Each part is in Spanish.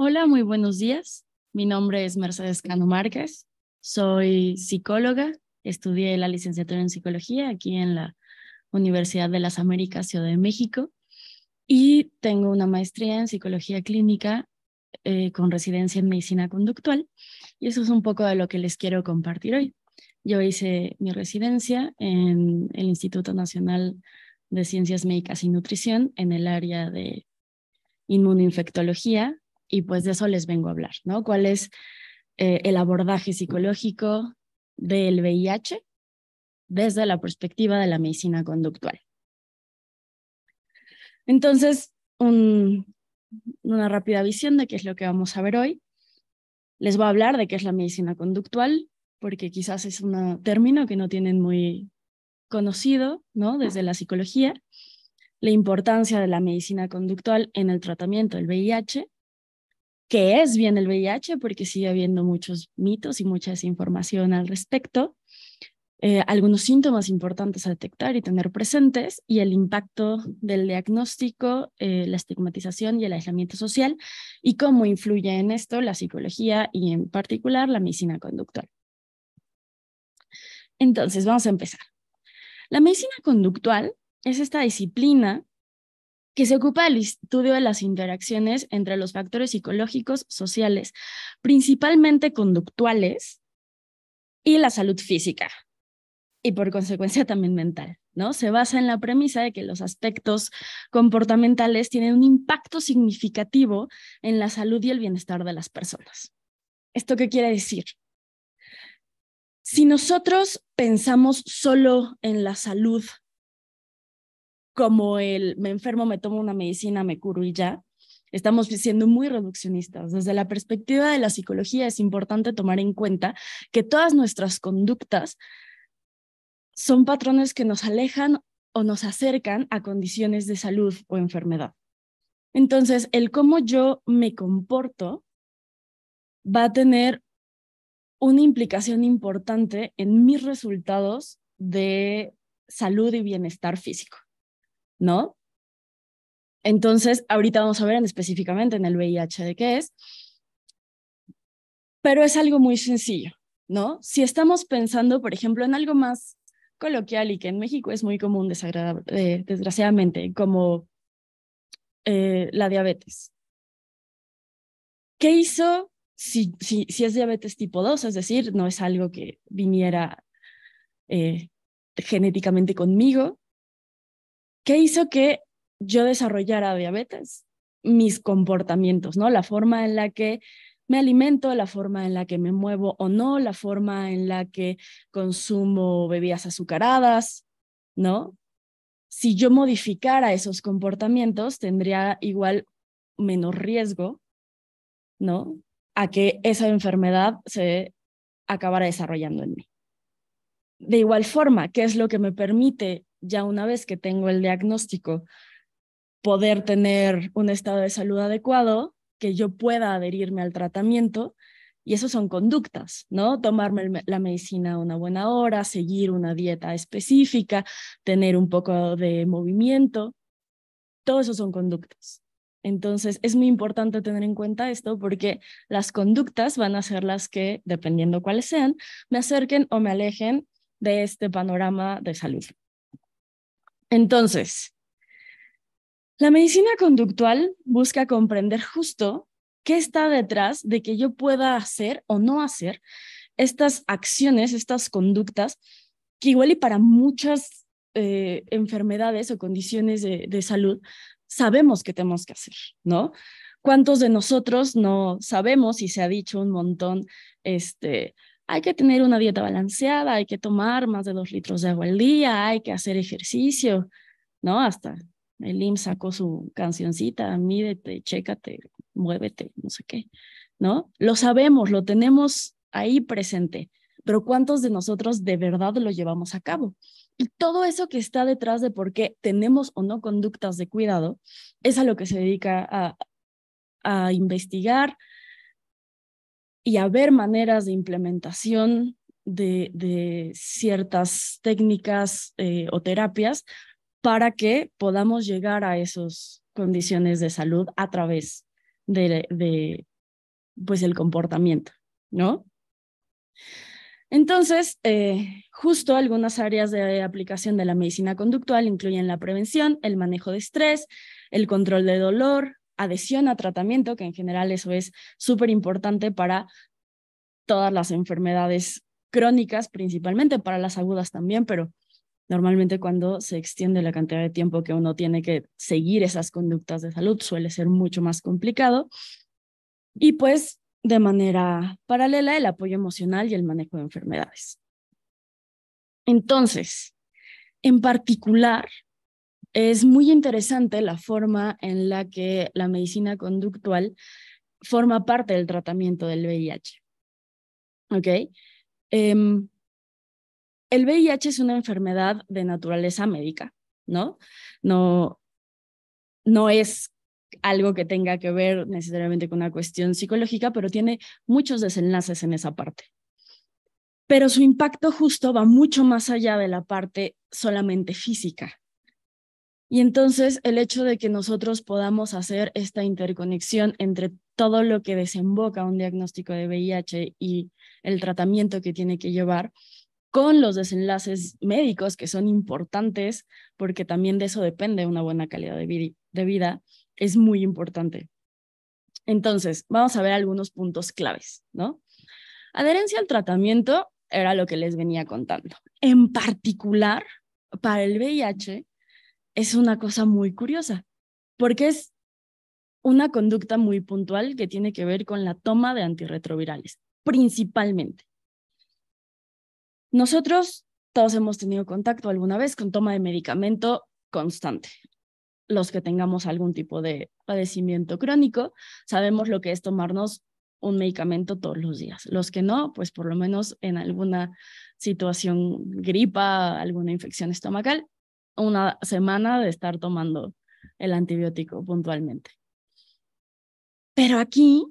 Hola, muy buenos días. Mi nombre es Mercedes Cano Márquez. Soy psicóloga. Estudié la licenciatura en psicología aquí en la Universidad de las Américas, Ciudad de México. Y tengo una maestría en psicología clínica eh, con residencia en medicina conductual. Y eso es un poco de lo que les quiero compartir hoy. Yo hice mi residencia en el Instituto Nacional de Ciencias Médicas y Nutrición en el área de inmunoinfectología y pues de eso les vengo a hablar, ¿no? ¿Cuál es eh, el abordaje psicológico del VIH desde la perspectiva de la medicina conductual? Entonces, una rápida visión de qué es lo que vamos a ver hoy. Les voy a hablar de qué es la medicina conductual, porque quizás es un término que no tienen muy conocido, ¿no? Desde la psicología, la importancia de la medicina conductual en el tratamiento del VIH qué es bien el VIH, porque sigue habiendo muchos mitos y mucha desinformación al respecto, eh, algunos síntomas importantes a detectar y tener presentes, y el impacto del diagnóstico, eh, la estigmatización y el aislamiento social, y cómo influye en esto la psicología y en particular la medicina conductual. Entonces, vamos a empezar. La medicina conductual es esta disciplina que se ocupa del estudio de las interacciones entre los factores psicológicos, sociales, principalmente conductuales, y la salud física, y por consecuencia también mental. ¿no? Se basa en la premisa de que los aspectos comportamentales tienen un impacto significativo en la salud y el bienestar de las personas. ¿Esto qué quiere decir? Si nosotros pensamos solo en la salud como el me enfermo, me tomo una medicina, me curo y ya, estamos siendo muy reduccionistas. Desde la perspectiva de la psicología es importante tomar en cuenta que todas nuestras conductas son patrones que nos alejan o nos acercan a condiciones de salud o enfermedad. Entonces, el cómo yo me comporto va a tener una implicación importante en mis resultados de salud y bienestar físico. ¿no? Entonces, ahorita vamos a ver en específicamente en el VIH de qué es, pero es algo muy sencillo, ¿no? Si estamos pensando, por ejemplo, en algo más coloquial y que en México es muy común, eh, desgraciadamente, como eh, la diabetes. ¿Qué hizo si, es diabetes tipo 2? Es decir, no es algo que viniera eh, genéticamente conmigo, ¿Qué hizo que yo desarrollara diabetes? Mis comportamientos, ¿no? La forma en la que me alimento, la forma en la que me muevo o no, la forma en la que consumo bebidas azucaradas, ¿no? Si yo modificara esos comportamientos, tendría igual menos riesgo, ¿no? A que esa enfermedad se acabara desarrollando en mí. De igual forma, ¿qué es lo que me permite ya una vez que tengo el diagnóstico, poder tener un estado de salud adecuado, que yo pueda adherirme al tratamiento. Y eso son conductas, ¿no? Tomarme la medicina a una buena hora, seguir una dieta específica, tener un poco de movimiento. Todo eso son conductas. Entonces, es muy importante tener en cuenta esto porque las conductas van a ser las que, dependiendo cuáles sean, me acerquen o me alejen de este panorama de salud. Entonces, la medicina conductual busca comprender justo qué está detrás de que yo pueda hacer o no hacer estas acciones, estas conductas, que igual y para muchas eh, enfermedades o condiciones de, de salud sabemos que tenemos que hacer, ¿no? ¿Cuántos de nosotros no sabemos y se ha dicho un montón, este, hay que tener una dieta balanceada, hay que tomar más de dos litros de agua al día, hay que hacer ejercicio, ¿no? Hasta el IMSS sacó su cancioncita, mídete, chécate, muévete, no sé qué, ¿no? Lo sabemos, lo tenemos ahí presente, pero ¿cuántos de nosotros de verdad lo llevamos a cabo? Y todo eso que está detrás de por qué tenemos o no conductas de cuidado es a lo que se dedica a, a investigar, y haber maneras de implementación de, ciertas técnicas eh, o terapias para que podamos llegar a esas condiciones de salud a través de, pues el comportamiento, ¿no? Entonces, eh, justo algunas áreas de aplicación de la medicina conductual incluyen la prevención, el manejo de estrés, el control de dolor, adhesión a tratamiento, que en general eso es súper importante para todas las enfermedades crónicas, principalmente para las agudas también, pero normalmente cuando se extiende la cantidad de tiempo que uno tiene que seguir esas conductas de salud suele ser mucho más complicado. Y pues de manera paralela el apoyo emocional y el manejo de enfermedades. Entonces, en particular, es muy interesante la forma en la que la medicina conductual forma parte del tratamiento del VIH. ¿Ok? Em, el VIH es una enfermedad de naturaleza médica, ¿no? No, no es algo que tenga que ver necesariamente con una cuestión psicológica, pero tiene muchos desenlaces en esa parte. Pero su impacto justo va mucho más allá de la parte solamente física, y entonces el hecho de que nosotros podamos hacer esta interconexión entre todo lo que desemboca un diagnóstico de VIH y el tratamiento que tiene que llevar, con los desenlaces médicos que son importantes, porque también de eso depende una buena calidad de, vida, es muy importante. Entonces, vamos a ver algunos puntos claves, ¿no? Adherencia al tratamiento era lo que les venía contando. En particular, para el VIH, es una cosa muy curiosa, porque es una conducta muy puntual que tiene que ver con la toma de antirretrovirales, principalmente. Nosotros todos hemos tenido contacto alguna vez con toma de medicamento constante. Los que tengamos algún tipo de padecimiento crónico, sabemos lo que es tomarnos un medicamento todos los días. Los que no, pues por lo menos en alguna situación gripa, alguna infección estomacal, una semana de estar tomando el antibiótico puntualmente. Pero aquí,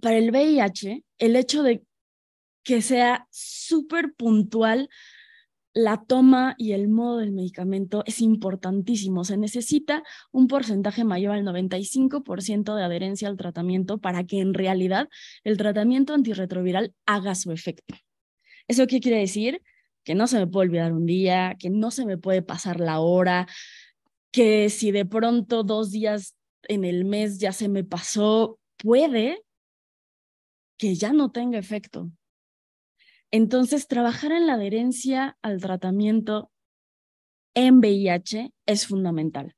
para el VIH, el hecho de que sea súper puntual la toma y el modo del medicamento es importantísimo. Se necesita un porcentaje mayor al 95% de adherencia al tratamiento para que en realidad el tratamiento antirretroviral haga su efecto. ¿Eso qué quiere decir? que no se me puede olvidar un día, que no se me puede pasar la hora, que si de pronto dos días en el mes ya se me pasó, puede que ya no tenga efecto. Entonces, trabajar en la adherencia al tratamiento en VIH es fundamental.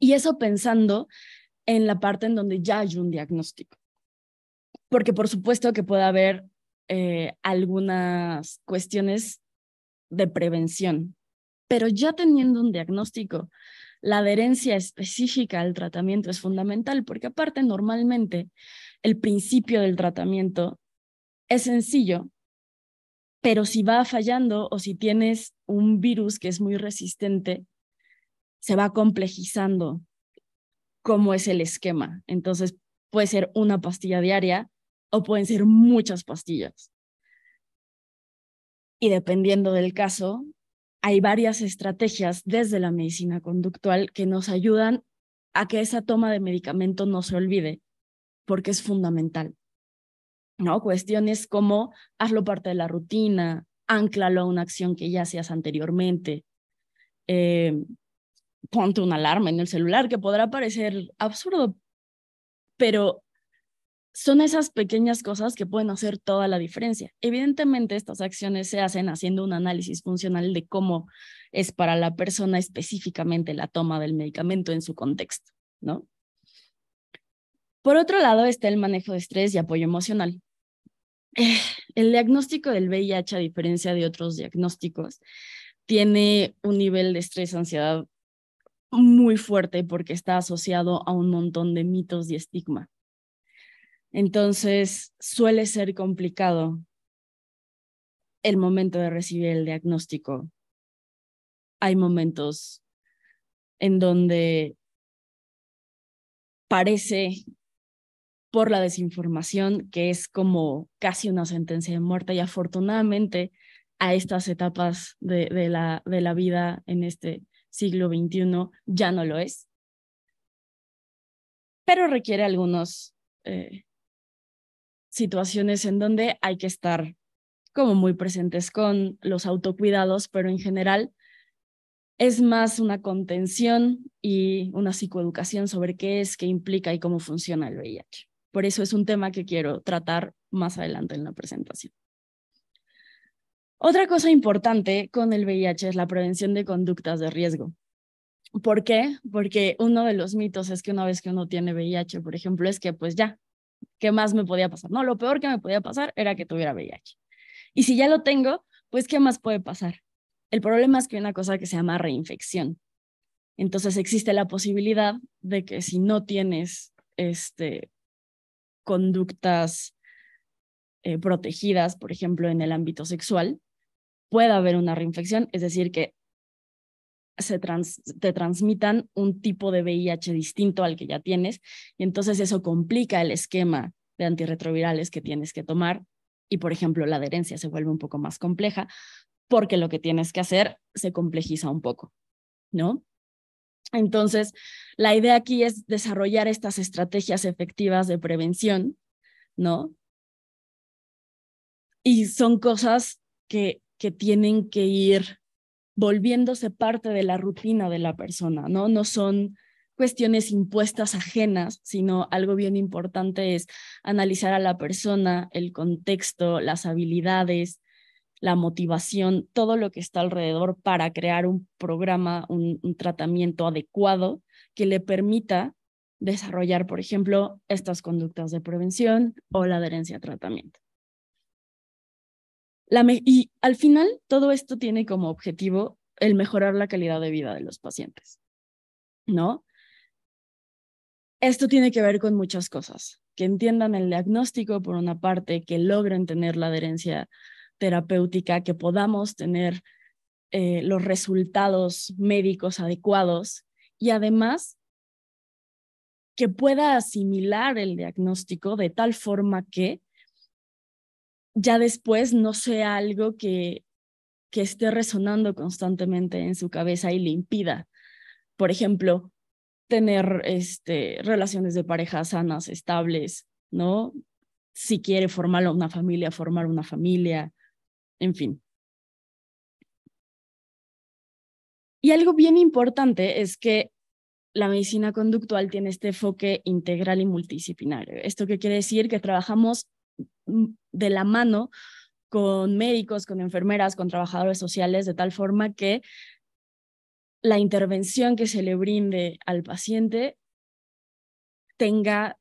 Y eso pensando en la parte en donde ya hay un diagnóstico. Porque por supuesto que puede haber eh, algunas cuestiones de prevención. Pero ya teniendo un diagnóstico, la adherencia específica al tratamiento es fundamental porque aparte normalmente el principio del tratamiento es sencillo, pero si va fallando o si tienes un virus que es muy resistente, se va complejizando cómo es el esquema. Entonces puede ser una pastilla diaria, o pueden ser muchas pastillas. Y dependiendo del caso, hay varias estrategias desde la medicina conductual que nos ayudan a que esa toma de medicamento no se olvide, porque es fundamental. ¿No? Cuestiones como hazlo parte de la rutina, anclalo a una acción que ya hacías anteriormente, eh, ponte una alarma en el celular que podrá parecer absurdo, pero son esas pequeñas cosas que pueden hacer toda la diferencia. Evidentemente, estas acciones se hacen haciendo un análisis funcional de cómo es para la persona específicamente la toma del medicamento en su contexto, ¿no? Por otro lado, está el manejo de estrés y apoyo emocional. Eh, el diagnóstico del VIH, a diferencia de otros diagnósticos, tiene un nivel de estrés, ansiedad muy fuerte porque está asociado a un montón de mitos y estigma. Entonces, suele ser complicado el momento de recibir el diagnóstico. Hay momentos en donde parece por la desinformación que es como casi una sentencia de muerte y afortunadamente a estas etapas de, la, de la vida en este siglo XXI ya no lo es, pero requiere algunos eh, situaciones en donde hay que estar como muy presentes con los autocuidados, pero en general es más una contención y una psicoeducación sobre qué es, qué implica y cómo funciona el VIH. Por eso es un tema que quiero tratar más adelante en la presentación. Otra cosa importante con el VIH es la prevención de conductas de riesgo. ¿Por qué? Porque uno de los mitos es que una vez que uno tiene VIH, por ejemplo, es que pues ya, ¿qué más me podía pasar? No, lo peor que me podía pasar era que tuviera VIH. Y si ya lo tengo, pues ¿qué más puede pasar? El problema es que hay una cosa que se llama reinfección. Entonces existe la posibilidad de que si no tienes este, conductas eh, protegidas, por ejemplo, en el ámbito sexual, pueda haber una reinfección, es decir, que se te transmitan un tipo de VIH distinto al que ya tienes. Y entonces eso complica el esquema de antirretrovirales que tienes que tomar. Y, por ejemplo, la adherencia se vuelve un poco más compleja porque lo que tienes que hacer se complejiza un poco, ¿no? Entonces, la idea aquí es desarrollar estas estrategias efectivas de prevención, ¿no? Y son cosas que, que tienen que ir volviéndose parte de la rutina de la persona, ¿no? No son cuestiones impuestas ajenas, sino algo bien importante es analizar a la persona, el contexto, las habilidades, la motivación, todo lo que está alrededor para crear un programa, un, un tratamiento adecuado que le permita desarrollar, por ejemplo, estas conductas de prevención o la adherencia a tratamiento y al final, todo esto tiene como objetivo el mejorar la calidad de vida de los pacientes, ¿no? Esto tiene que ver con muchas cosas, que entiendan el diagnóstico por una parte, que logren tener la adherencia terapéutica, que podamos tener eh, los resultados médicos adecuados y además que pueda asimilar el diagnóstico de tal forma que ya después no sea algo que, que esté resonando constantemente en su cabeza y le impida, por ejemplo, tener este, relaciones de pareja sanas, estables, ¿no? Si quiere formar una familia, formar una familia, en fin. Y algo bien importante es que la medicina conductual tiene este enfoque integral y multidisciplinario. ¿Esto que quiere decir? Que trabajamos de la mano con médicos, con enfermeras, con trabajadores sociales, de tal forma que la intervención que se le brinde al paciente tenga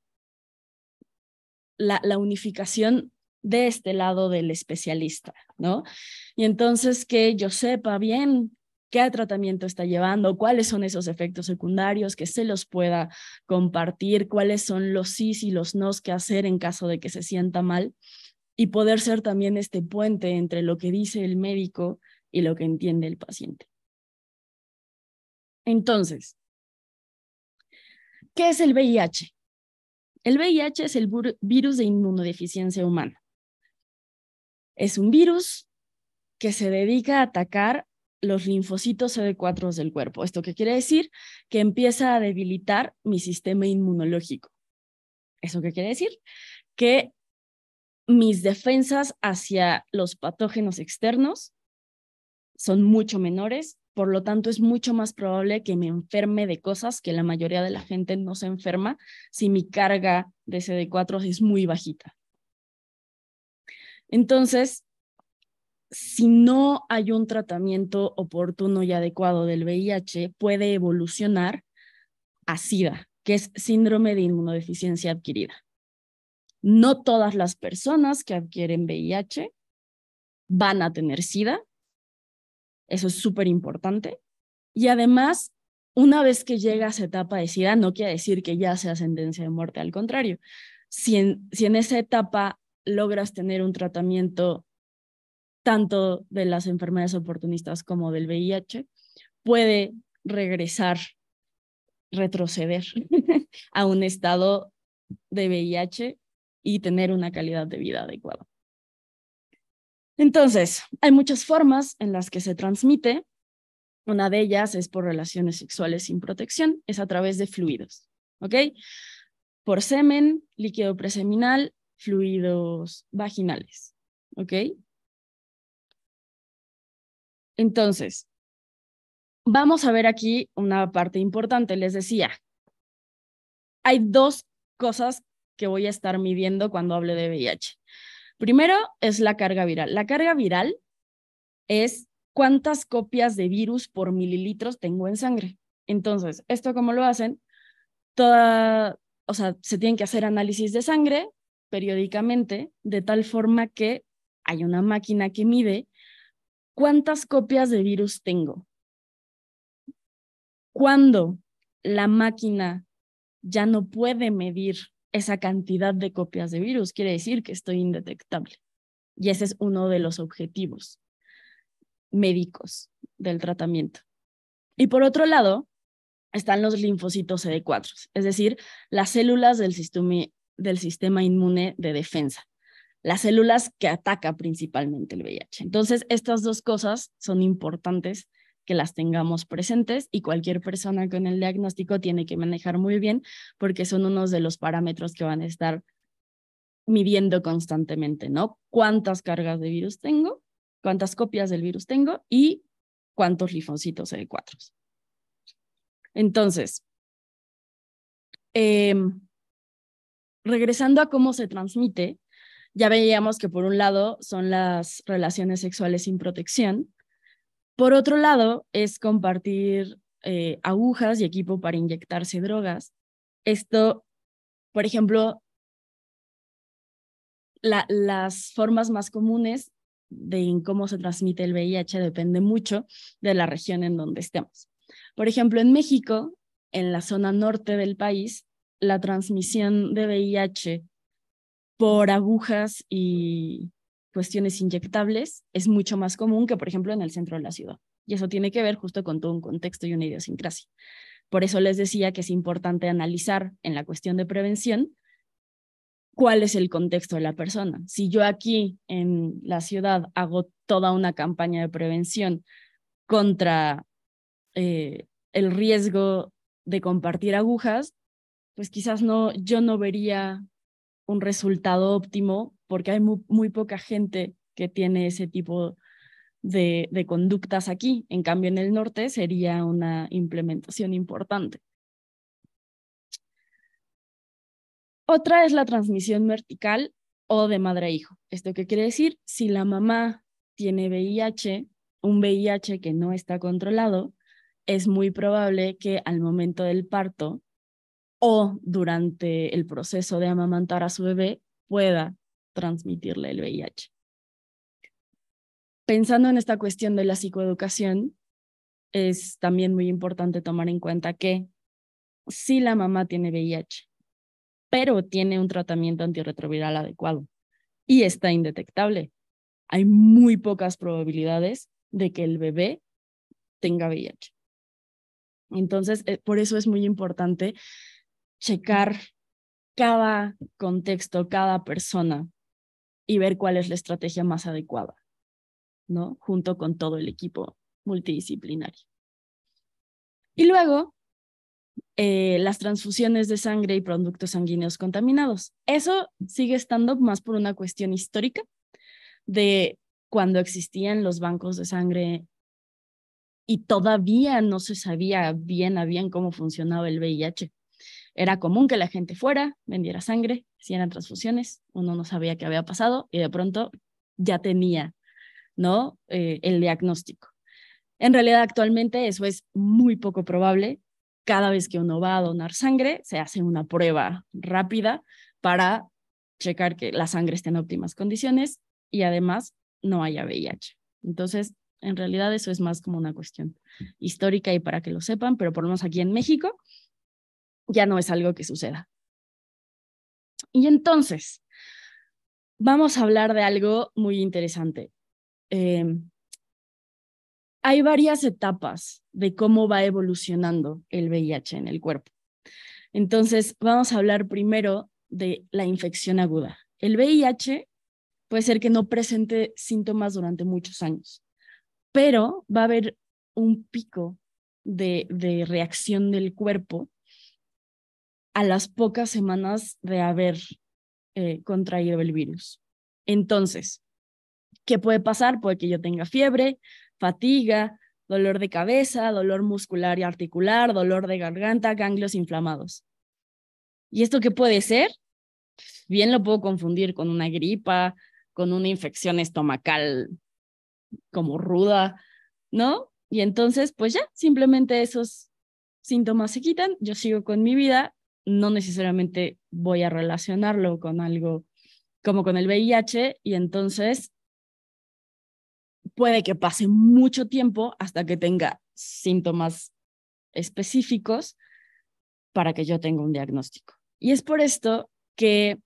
la, unificación de este lado del especialista, ¿no? Y entonces que yo sepa bien qué tratamiento está llevando, cuáles son esos efectos secundarios, que se los pueda compartir, cuáles son los sí y los no que hacer en caso de que se sienta mal y poder ser también este puente entre lo que dice el médico y lo que entiende el paciente. Entonces, ¿qué es el VIH? El VIH es el virus de inmunodeficiencia humana. Es un virus que se dedica a atacar los linfocitos CD4 del cuerpo. Esto qué quiere decir que empieza a debilitar mi sistema inmunológico. ¿Eso qué quiere decir? Que mis defensas hacia los patógenos externos son mucho menores, por lo tanto es mucho más probable que me enferme de cosas que la mayoría de la gente no se enferma si mi carga de CD4 es muy bajita. Entonces, si no hay un tratamiento oportuno y adecuado del VIH, puede evolucionar a SIDA, que es síndrome de inmunodeficiencia adquirida. No todas las personas que adquieren VIH van a tener SIDA. Eso es súper importante. Y además, una vez que llega a esa etapa de SIDA, no quiere decir que ya sea sentencia de muerte, al contrario. Si en, si en esa etapa logras tener un tratamiento tanto de las enfermedades oportunistas como del VIH, puede regresar, retroceder a un estado de VIH y tener una calidad de vida adecuada. Entonces, hay muchas formas en las que se transmite. Una de ellas es por relaciones sexuales sin protección, es a través de fluidos, ¿ok? Por semen, líquido preseminal, fluidos vaginales, ¿ok? Entonces, vamos a ver aquí una parte importante. Les decía, hay dos cosas que voy a estar midiendo cuando hable de VIH. Primero es la carga viral. La carga viral es cuántas copias de virus por mililitros tengo en sangre. Entonces, ¿esto cómo lo hacen? Toda, o sea, se tienen que hacer análisis de sangre periódicamente, de tal forma que hay una máquina que mide ¿Cuántas copias de virus tengo? Cuando la máquina ya no puede medir esa cantidad de copias de virus, quiere decir que estoy indetectable. Y ese es uno de los objetivos médicos del tratamiento. Y por otro lado, están los linfocitos CD4, es decir, las células del sistema, del sistema inmune de defensa las células que ataca principalmente el VIH. Entonces, estas dos cosas son importantes que las tengamos presentes y cualquier persona con el diagnóstico tiene que manejar muy bien porque son unos de los parámetros que van a estar midiendo constantemente, ¿no? ¿Cuántas cargas de virus tengo? ¿Cuántas copias del virus tengo? ¿Y cuántos linfocitos e CD4? Entonces, em, regresando a cómo se transmite, ya veíamos que por un lado son las relaciones sexuales sin protección, por otro lado es compartir eh, agujas y equipo para inyectarse drogas. Esto, por ejemplo, las formas más comunes de cómo se transmite el VIH depende mucho de la región en donde estemos. Por ejemplo, en México, en la zona norte del país, la transmisión de VIH por agujas y cuestiones inyectables es mucho más común que, por ejemplo, en el centro de la ciudad. Y eso tiene que ver justo con todo un contexto y una idiosincrasia. Por eso les decía que es importante analizar en la cuestión de prevención cuál es el contexto de la persona. Si yo aquí en la ciudad hago toda una campaña de prevención contra eh, el riesgo de compartir agujas, pues quizás no, yo no vería un resultado óptimo porque hay muy, poca gente que tiene ese tipo de, de, conductas aquí. En cambio, en el norte sería una implementación importante. Otra es la transmisión vertical o de madre a hijo. ¿Esto qué quiere decir? Si la mamá tiene VIH, un VIH que no está controlado, es muy probable que al momento del parto o durante el proceso de amamantar a su bebé pueda transmitirle el VIH. Pensando en esta cuestión de la psicoeducación, es también muy importante tomar en cuenta que si la mamá tiene VIH, pero tiene un tratamiento antirretroviral adecuado y está indetectable, hay muy pocas probabilidades de que el bebé tenga VIH. Entonces, eh, por eso es muy importante checar cada contexto, cada persona y ver cuál es la estrategia más adecuada, ¿no? Junto con todo el equipo multidisciplinario. Y luego, eh, las transfusiones de sangre y productos sanguíneos contaminados. Eso sigue estando más por una cuestión histórica de cuando existían los bancos de sangre y todavía no se sabía bien a bien cómo funcionaba el VIH. Era común que la gente fuera, vendiera sangre, hicieran transfusiones, uno no sabía qué había pasado y de pronto ya tenía ¿no? Eh, el diagnóstico. En realidad actualmente eso es muy poco probable. Cada vez que uno va a donar sangre, se hace una prueba rápida para checar que la sangre esté en óptimas condiciones y además no haya VIH. Entonces, en realidad eso es más como una cuestión histórica y para que lo sepan, pero por lo menos aquí en México ya no es algo que suceda. Y entonces, vamos a hablar de algo muy interesante. Em, hay varias etapas de cómo va evolucionando el VIH en el cuerpo. Entonces, vamos a hablar primero de la infección aguda. El VIH puede ser que no presente síntomas durante muchos años, pero va a haber un pico de reacción del cuerpo a las pocas semanas de haber eh, contraído el virus. Entonces, ¿qué puede pasar? Puede que yo tenga fiebre, fatiga, dolor de cabeza, dolor muscular y articular, dolor de garganta, ganglios inflamados. ¿Y esto qué puede ser? Bien lo puedo confundir con una gripa, con una infección estomacal como ruda, ¿no? Y entonces, pues ya, simplemente esos síntomas se quitan, yo sigo con mi vida no necesariamente voy a relacionarlo con algo como con el VIH y entonces puede que pase mucho tiempo hasta que tenga síntomas específicos para que yo tenga un diagnóstico. Y es por esto que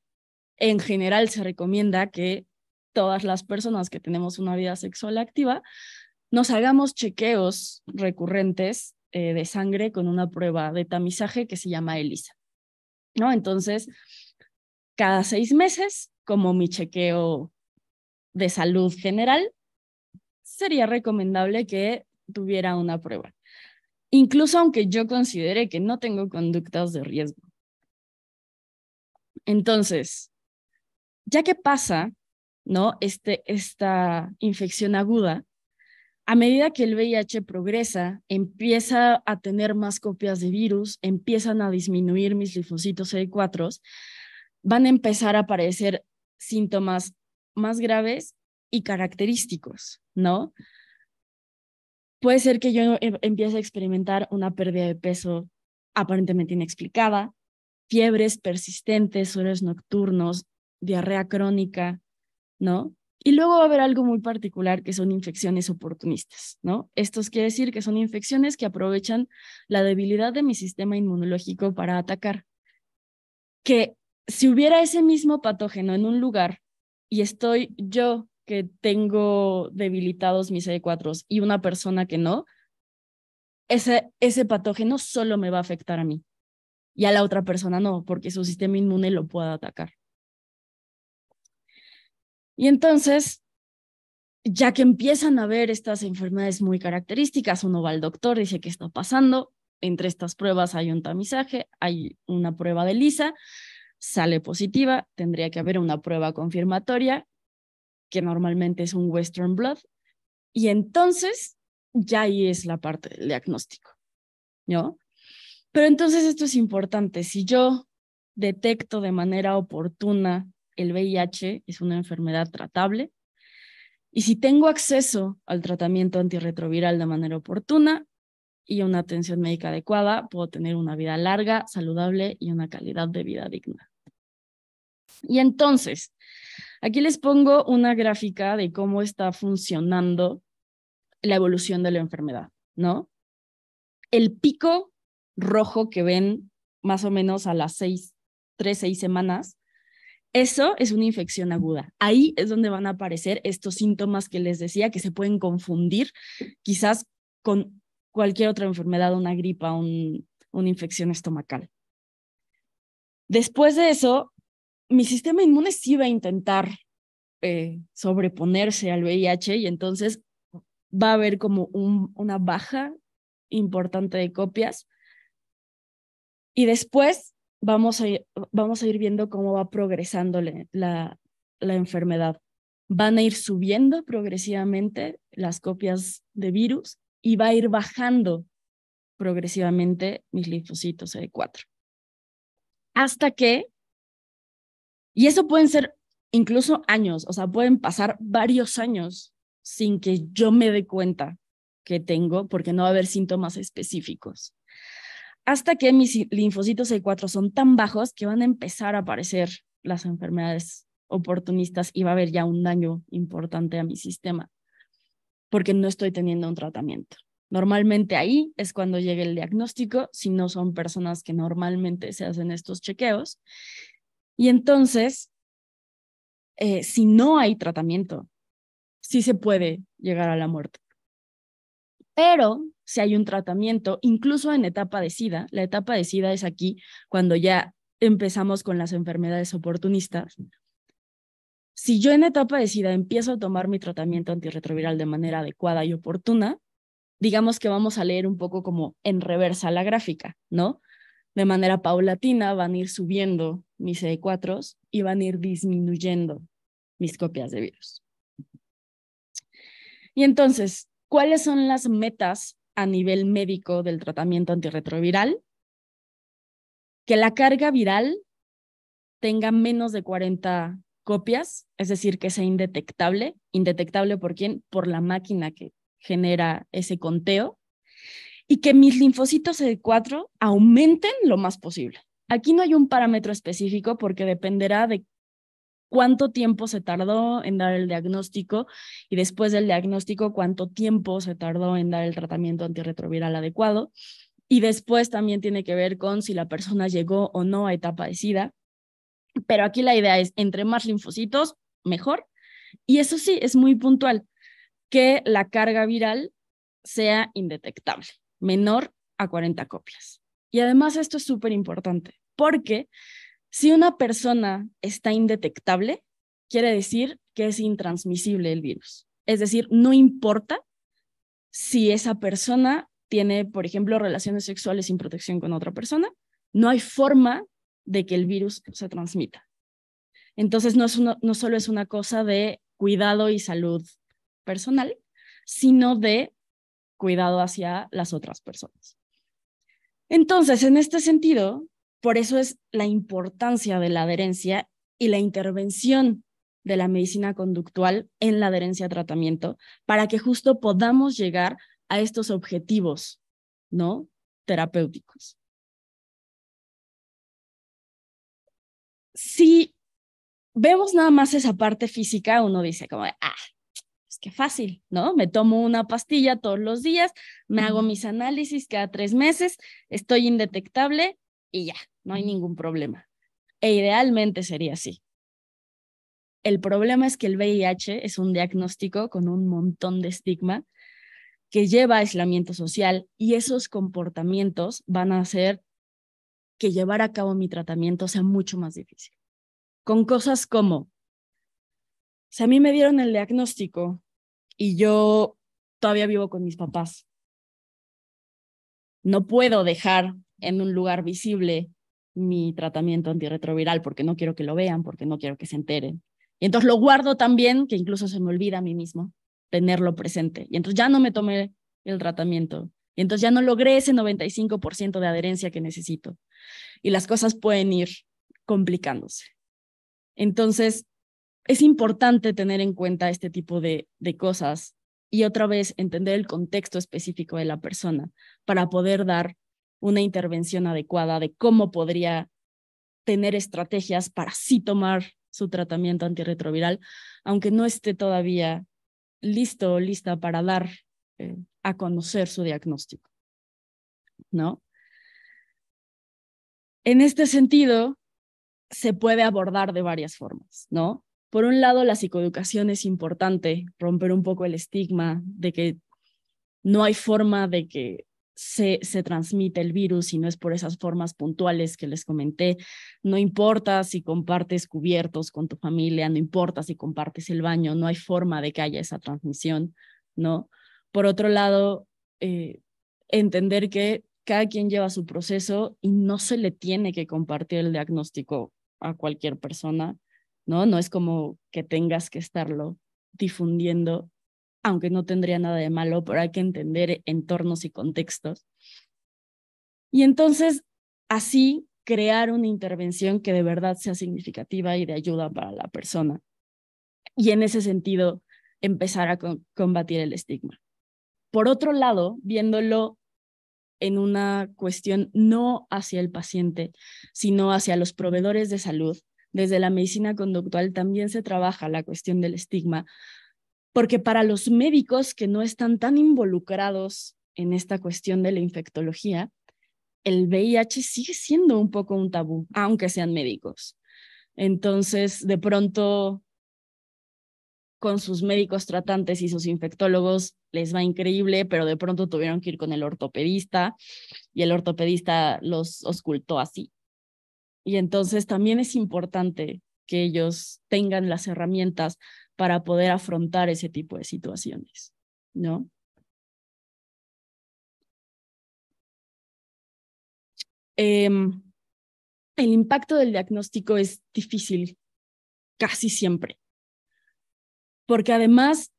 en general se recomienda que todas las personas que tenemos una vida sexual activa nos hagamos chequeos recurrentes eh, de sangre con una prueba de tamizaje que se llama ELISA. Entonces, cada seis meses, como mi chequeo de salud general, sería recomendable que tuviera una prueba, incluso aunque yo considere que no tengo conductas de riesgo. Entonces, ya que pasa, ¿no? Este, esta infección aguda, a medida que el VIH progresa, empieza a tener más copias de virus, empiezan a disminuir mis linfocitos e CD4, van a empezar a aparecer síntomas más graves y característicos, ¿no? Puede ser que yo em, empiece a experimentar una pérdida de peso aparentemente inexplicada, fiebres persistentes, sueños nocturnos, diarrea crónica, ¿no? Y luego va a haber algo muy particular que son infecciones oportunistas, ¿no? Esto quiere decir que son infecciones que aprovechan la debilidad de mi sistema inmunológico para atacar. Que si hubiera ese mismo patógeno en un lugar y estoy yo que tengo debilitados mis e 4 s y una persona que no, ese, ese patógeno solo me va a afectar a mí y a la otra persona no, porque su sistema inmune lo pueda atacar. Y entonces, ya que empiezan a ver estas enfermedades muy características, uno va al doctor, dice qué está pasando, entre estas pruebas hay un tamizaje, hay una prueba de lisa, sale positiva, tendría que haber una prueba confirmatoria, que normalmente es un Western Blood, y entonces ya ahí es la parte del diagnóstico, ¿no? Pero entonces esto es importante, si yo detecto de manera oportuna el VIH es una enfermedad tratable y si tengo acceso al tratamiento antirretroviral de manera oportuna y una atención médica adecuada, puedo tener una vida larga, saludable y una calidad de vida digna. Y entonces, aquí les pongo una gráfica de cómo está funcionando la evolución de la enfermedad, ¿no? El pico rojo que ven más o menos a las seis, tres, seis semanas eso es una infección aguda. Ahí es donde van a aparecer estos síntomas que les decía que se pueden confundir quizás con cualquier otra enfermedad, una gripa, una infección estomacal. Después de eso, mi sistema inmune sí va a intentar eh, sobreponerse al VIH y entonces va a haber como una baja importante de copias. Y después vamos a ir, vamos a ir viendo cómo va progresando la, la enfermedad. Van a ir subiendo progresivamente las copias de virus y va a ir bajando progresivamente mis linfocitos e CD4. Hasta que, y eso pueden ser incluso años, o sea, pueden pasar varios años sin que yo me dé cuenta que tengo, porque no va a haber síntomas específicos hasta que mis linfocitos C4 son tan bajos que van a empezar a aparecer las enfermedades oportunistas y va a haber ya un daño importante a mi sistema porque no estoy teniendo un tratamiento. Normalmente ahí es cuando llega el diagnóstico, si no son personas que normalmente se hacen estos chequeos. Y entonces, eh, si no hay tratamiento, sí se puede llegar a la muerte. Pero si hay un tratamiento, incluso en etapa de SIDA. La etapa de SIDA es aquí cuando ya empezamos con las enfermedades oportunistas. Si yo en etapa de SIDA empiezo a tomar mi tratamiento antirretroviral de manera adecuada y oportuna, digamos que vamos a leer un poco como en reversa la gráfica, ¿no? De manera paulatina van a ir subiendo mis e CD4 y van a ir disminuyendo mis copias de virus. Y entonces, ¿cuáles son las metas a nivel médico del tratamiento antirretroviral, que la carga viral tenga menos de 40 copias, es decir, que sea indetectable. ¿Indetectable por quién? Por la máquina que genera ese conteo. Y que mis linfocitos e CD4 aumenten lo más posible. Aquí no hay un parámetro específico porque dependerá de cuánto tiempo se tardó en dar el diagnóstico y después del diagnóstico cuánto tiempo se tardó en dar el tratamiento antirretroviral adecuado. Y después también tiene que ver con si la persona llegó o no a etapa de SIDA. Pero aquí la idea es, entre más linfocitos, mejor. Y eso sí, es muy puntual, que la carga viral sea indetectable, menor a 40 copias. Y además esto es súper importante, porque si una persona está indetectable, quiere decir que es intransmisible el virus. Es decir, no importa si esa persona tiene, por ejemplo, relaciones sexuales sin protección con otra persona, no hay forma de que el virus se transmita. Entonces, no, solo es una cosa de cuidado y salud personal, sino de cuidado hacia las otras personas. Entonces, en este sentido, por eso es la importancia de la adherencia y la intervención de la medicina conductual en la adherencia a tratamiento para que justo podamos llegar a estos objetivos, ¿no? Terapéuticos. Si vemos nada más esa parte física, uno dice como, ah, es que fácil, ¿no? Me tomo una pastilla todos los días, me hago mis análisis cada tres meses, estoy indetectable y ya, no hay ningún problema. E idealmente sería así. El problema es que el VIH es un diagnóstico con un montón de estigma que lleva a aislamiento social y esos comportamientos van a hacer que llevar a cabo mi tratamiento sea mucho más difícil. Con cosas como, si a mí me dieron el diagnóstico y yo todavía vivo con mis papás, no puedo dejar en un lugar visible mi tratamiento antirretroviral porque no quiero que lo vean, porque no quiero que se enteren. Y entonces lo guardo también, que incluso se me olvida a mí mismo tenerlo presente. Y entonces ya no me tomé el tratamiento. Y entonces ya no logré ese 95% de adherencia que necesito. Y las cosas pueden ir complicándose. Entonces, es importante tener en cuenta este tipo de, de cosas y otra vez entender el contexto específico de la persona para poder dar una intervención adecuada de cómo podría tener estrategias para sí tomar su tratamiento antirretroviral, aunque no esté todavía listo o lista para dar eh, a conocer su diagnóstico. ¿No? En este sentido, se puede abordar de varias formas, ¿no? Por un lado, la psicoeducación es importante, romper un poco el estigma de que no hay forma de que se, transmite el virus y no es por esas formas puntuales que les comenté. No importa si compartes cubiertos con tu familia, no importa si compartes el baño, no hay forma de que haya esa transmisión, ¿no? Por otro lado, eh, entender que cada quien lleva su proceso y no se le tiene que compartir el diagnóstico a cualquier persona, ¿no? No es como que tengas que estarlo difundiendo aunque no tendría nada de malo, pero hay que entender entornos y contextos. Y entonces, así crear una intervención que de verdad sea significativa y de ayuda para la persona. Y en ese sentido, empezar a combatir el estigma. Por otro lado, viéndolo en una cuestión no hacia el paciente, sino hacia los proveedores de salud. Desde la medicina conductual también se trabaja la cuestión del estigma, porque para los médicos que no están tan involucrados en esta cuestión de la infectología, el VIH sigue siendo un poco un tabú, aunque sean médicos. Entonces, de pronto, con sus médicos tratantes y sus infectólogos les va increíble, pero de pronto tuvieron que ir con el ortopedista y el ortopedista los ocultó así. Y entonces también es importante que ellos tengan las herramientas para poder afrontar ese tipo de situaciones, ¿no? Em, el impacto del diagnóstico es difícil casi siempre, porque además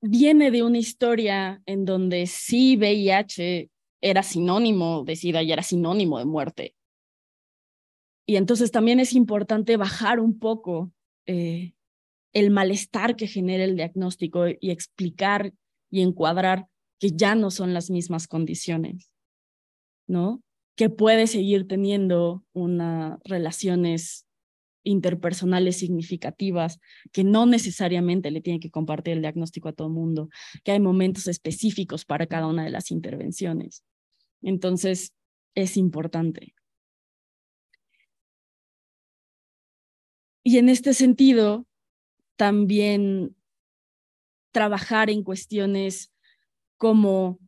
viene de una historia en donde sí VIH era sinónimo de SIDA y era sinónimo de muerte. Y entonces también es importante bajar un poco eh, el malestar que genera el diagnóstico y explicar y encuadrar que ya no son las mismas condiciones, ¿no? Que puede seguir teniendo unas relaciones interpersonales significativas, que no necesariamente le tiene que compartir el diagnóstico a todo el mundo, que hay momentos específicos para cada una de las intervenciones. Entonces, es importante. Y en este sentido, también trabajar en cuestiones como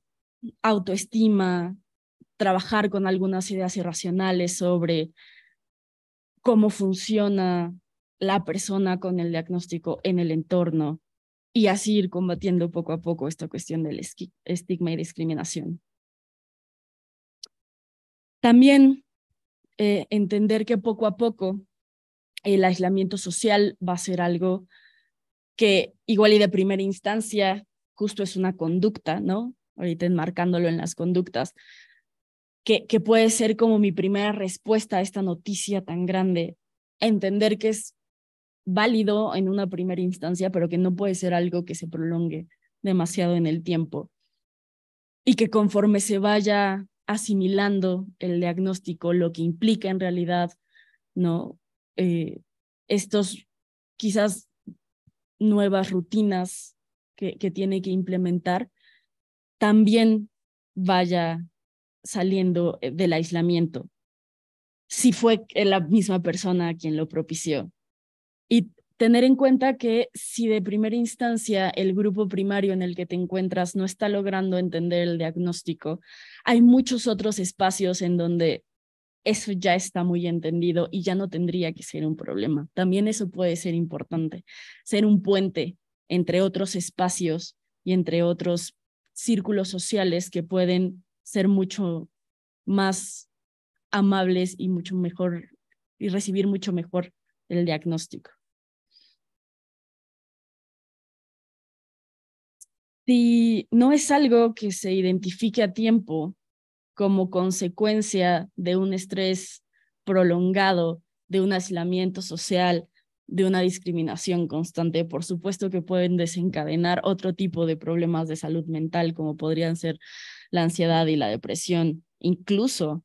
autoestima, trabajar con algunas ideas irracionales sobre cómo funciona la persona con el diagnóstico en el entorno y así ir combatiendo poco a poco esta cuestión del estigma y discriminación. También eh, entender que poco a poco el aislamiento social va a ser algo que igual y de primera instancia justo es una conducta, ¿no? Ahorita enmarcándolo en las conductas, que, que puede ser como mi primera respuesta a esta noticia tan grande, entender que es válido en una primera instancia, pero que no puede ser algo que se prolongue demasiado en el tiempo y que conforme se vaya asimilando el diagnóstico, lo que implica en realidad, ¿no? Eh, estos quizás nuevas rutinas que tiene que implementar, también vaya saliendo eh, del aislamiento, si fue la misma persona quien lo propició. Y tener en cuenta que si de primera instancia el grupo primario en el que te encuentras no está logrando entender el diagnóstico, hay muchos otros espacios en donde eso ya está muy entendido y ya no tendría que ser un problema. También eso puede ser importante, ser un puente entre otros espacios y entre otros círculos sociales que pueden ser mucho más amables y mucho mejor y recibir mucho mejor el diagnóstico. Si no es algo que se identifique a tiempo, como consecuencia de un estrés prolongado, de un aislamiento social, de una discriminación constante. Por supuesto que pueden desencadenar otro tipo de problemas de salud mental, como podrían ser la ansiedad y la depresión, incluso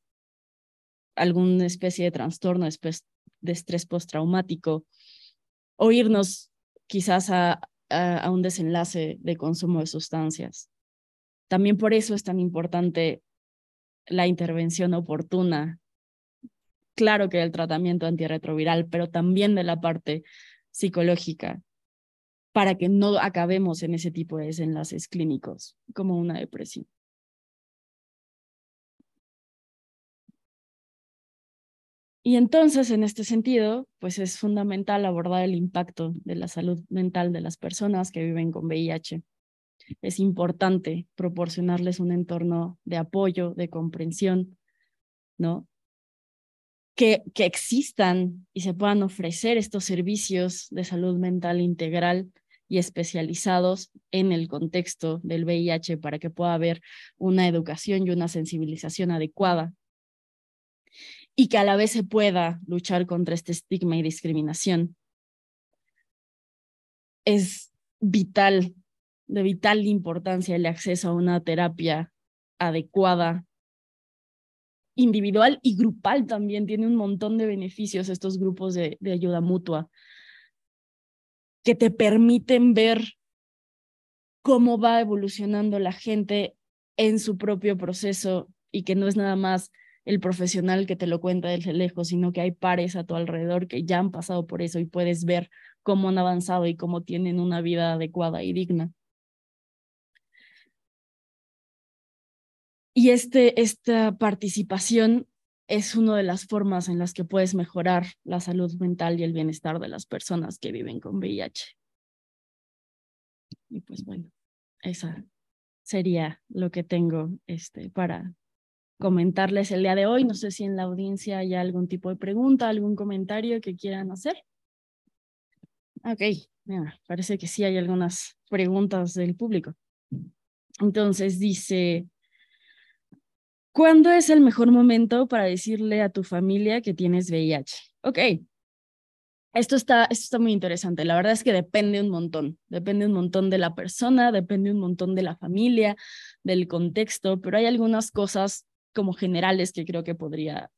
alguna especie de trastorno de estrés postraumático, o irnos quizás a, a un desenlace de consumo de sustancias. También por eso es tan importante la intervención oportuna, claro que el tratamiento antirretroviral, pero también de la parte psicológica, para que no acabemos en ese tipo de desenlaces clínicos, como una depresión. Y entonces, en este sentido, pues es fundamental abordar el impacto de la salud mental de las personas que viven con VIH es importante proporcionarles un entorno de apoyo, de comprensión, ¿no? Que, que existan y se puedan ofrecer estos servicios de salud mental integral y especializados en el contexto del VIH para que pueda haber una educación y una sensibilización adecuada y que a la vez se pueda luchar contra este estigma y discriminación. Es vital de vital importancia el acceso a una terapia adecuada, individual y grupal también. Tiene un montón de beneficios estos grupos de, ayuda mutua que te permiten ver cómo va evolucionando la gente en su propio proceso y que no es nada más el profesional que te lo cuenta desde lejos, sino que hay pares a tu alrededor que ya han pasado por eso y puedes ver cómo han avanzado y cómo tienen una vida adecuada y digna. Y este, esta participación es una de las formas en las que puedes mejorar la salud mental y el bienestar de las personas que viven con VIH. Y pues bueno, esa sería lo que tengo este, para comentarles el día de hoy. No sé si en la audiencia hay algún tipo de pregunta, algún comentario que quieran hacer. Ok, mira, parece que sí hay algunas preguntas del público. Entonces dice, ¿Cuándo es el mejor momento para decirle a tu familia que tienes VIH? Ok, esto está, esto está muy interesante. La verdad es que depende un montón. Depende un montón de la persona, depende un montón de la familia, del contexto, pero hay algunas cosas como generales que creo que podría,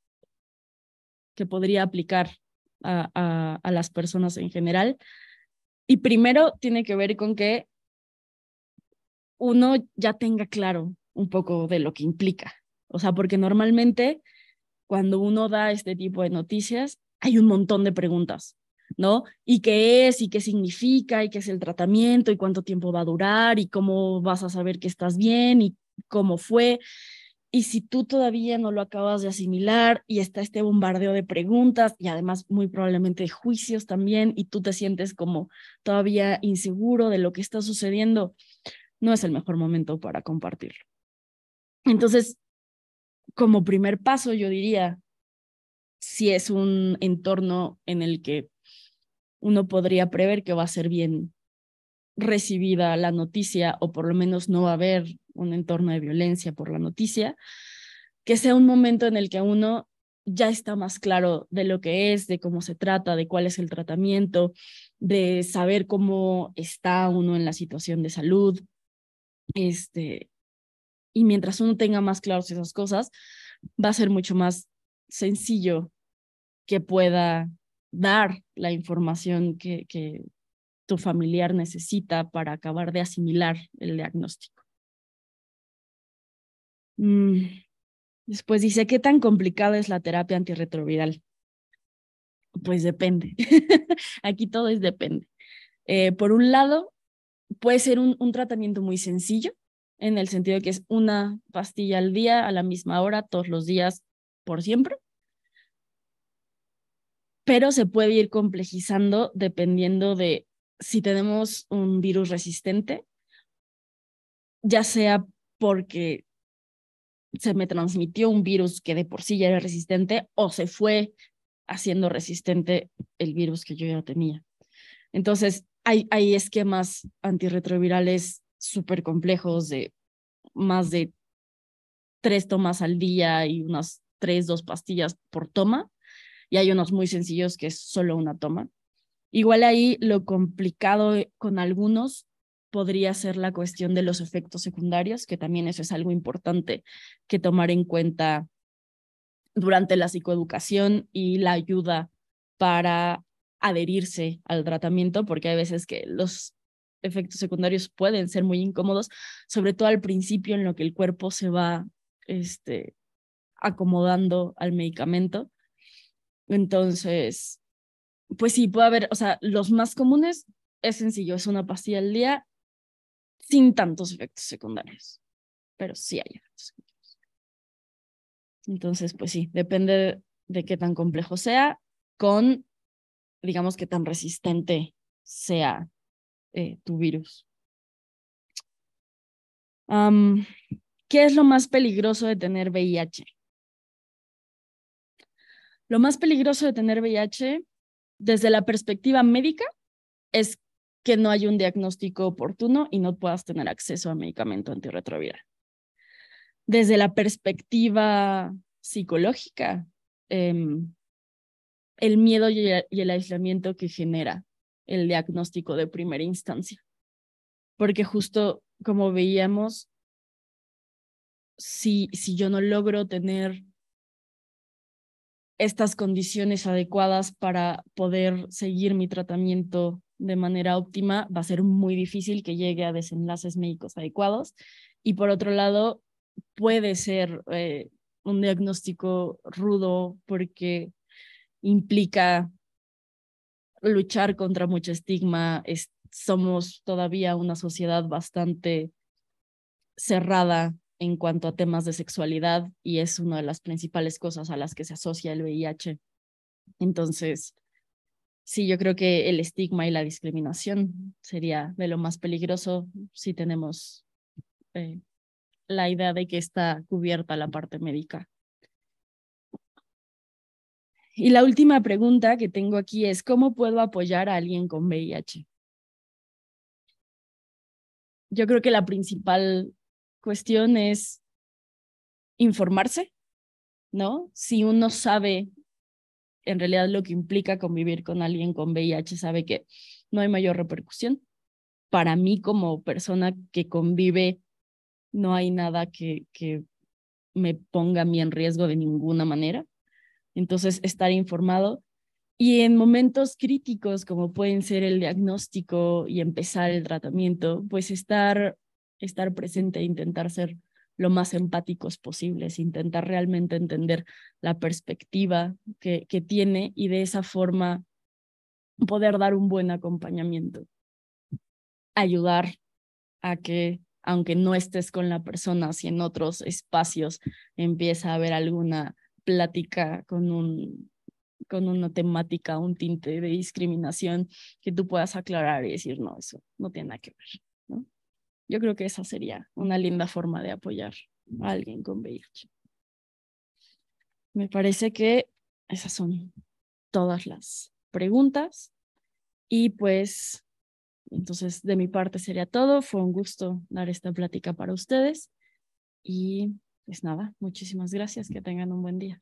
podría aplicar a, a las personas en general. Y primero tiene que ver con que uno ya tenga claro un poco de lo que implica, o sea, porque normalmente cuando uno da este tipo de noticias, hay un montón de preguntas, ¿no? ¿Y qué es? ¿Y qué significa? ¿Y qué es el tratamiento? ¿Y cuánto tiempo va a durar? ¿Y cómo vas a saber que estás bien? ¿Y cómo fue? Y si tú todavía no lo acabas de asimilar y está este bombardeo de preguntas y además muy probablemente de juicios también y tú te sientes como todavía inseguro de lo que está sucediendo, no es el mejor momento para compartirlo. Entonces, como primer paso, yo diría, si es un entorno en el que uno podría prever que va a ser bien recibida la noticia o por lo menos no va a haber un entorno de violencia por la noticia, que sea un momento en el que uno ya está más claro de lo que es, de cómo se trata, de cuál es el tratamiento, de saber cómo está uno en la situación de salud, este, y mientras uno tenga más claros esas cosas, va a ser mucho más sencillo que pueda dar la información que, tu familiar necesita para acabar de asimilar el diagnóstico. Mm, después dice, ¿qué tan complicada es la terapia antirretroviral? Pues depende. Aquí todo es depende. Eh, por un lado, puede ser un tratamiento muy sencillo, en el sentido de que es una pastilla al día, a la misma hora, todos los días, por siempre. Pero se puede ir complejizando dependiendo de si tenemos un virus resistente, ya sea porque se me transmitió un virus que de por sí ya era resistente o se fue haciendo resistente el virus que yo ya tenía. Entonces, hay, hay esquemas antirretrovirales súper complejos de más de tres tomas al día y unas tres, dos pastillas por toma. Y hay unos muy sencillos que es solo una toma. Igual ahí lo complicado con algunos podría ser la cuestión de los efectos secundarios, que también eso es algo importante que tomar en cuenta durante la psicoeducación y la ayuda para adherirse al tratamiento, porque hay veces que los efectos secundarios pueden ser muy incómodos, sobre todo al principio en lo que el cuerpo se va este, acomodando al medicamento. Entonces, pues sí, puede haber, o sea, los más comunes es sencillo, es una pastilla al día sin tantos efectos secundarios, pero sí hay efectos secundarios. Entonces, pues sí, depende de qué tan complejo sea, con, digamos, que tan resistente sea eh, tu virus. ¿Qué es lo más peligroso de tener VIH? Lo más peligroso de tener VIH desde la perspectiva médica es que no hay un diagnóstico oportuno y no puedas tener acceso a medicamento antirretroviral. Desde la perspectiva psicológica, em, el miedo y el aislamiento que genera el diagnóstico de primera instancia, porque justo como veíamos, si, yo no logro tener estas condiciones adecuadas para poder seguir mi tratamiento de manera óptima, va a ser muy difícil que llegue a desenlaces médicos adecuados. Y por otro lado, puede ser eh, un diagnóstico rudo porque implica luchar contra mucho estigma. somos todavía una sociedad bastante cerrada en cuanto a temas de sexualidad y es una de las principales cosas a las que se asocia el VIH. Entonces, sí, yo creo que el estigma y la discriminación sería de lo más peligroso si tenemos eh, la idea de que está cubierta la parte médica. Y la última pregunta que tengo aquí es, ¿cómo puedo apoyar a alguien con VIH? Yo creo que la principal cuestión es informarse, ¿no? Si uno sabe en realidad lo que implica convivir con alguien con VIH, sabe que no hay mayor repercusión. Para mí como persona que convive, no hay nada que, que me ponga a mí en riesgo de ninguna manera. Entonces, estar informado. Y en momentos críticos, como pueden ser el diagnóstico y empezar el tratamiento, pues estar, estar presente e intentar ser lo más empáticos posibles, intentar realmente entender la perspectiva que, que tiene y de esa forma poder dar un buen acompañamiento. Ayudar a que, aunque no estés con la persona, si en otros espacios empieza a haber alguna plática con un con una temática, un tinte de discriminación, que tú puedas aclarar y decir, no, eso no tiene nada que ver. ¿no? Yo creo que esa sería una linda forma de apoyar a alguien con VIH. Me parece que esas son todas las preguntas. Y pues, entonces de mi parte sería todo. Fue un gusto dar esta plática para ustedes. Y pues nada, muchísimas gracias, que tengan un buen día.